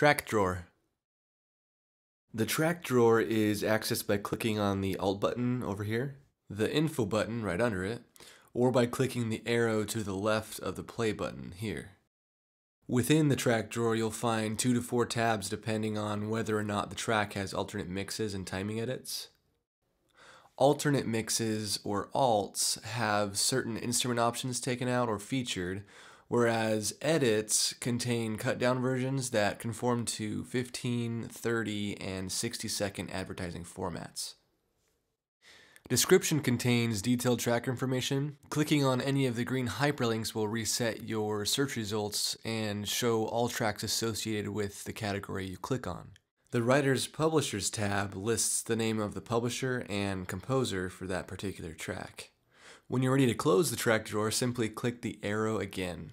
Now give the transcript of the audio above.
Track drawer. The track drawer is accessed by clicking on the Alt button over here, the Info button right under it, or by clicking the arrow to the left of the Play button here. Within the track drawer, you'll find two to four tabs depending on whether or not the track has alternate mixes and timing edits. Alternate mixes, or alts, have certain instrument options taken out or featured, whereas edits contain cut down versions that conform to 15, 30, and 60 second advertising formats. Description contains detailed track information. Clicking on any of the green hyperlinks will reset your search results and show all tracks associated with the category you click on. The Writer's Publishers tab lists the name of the publisher and composer for that particular track. When you're ready to close the track drawer, simply click the arrow again.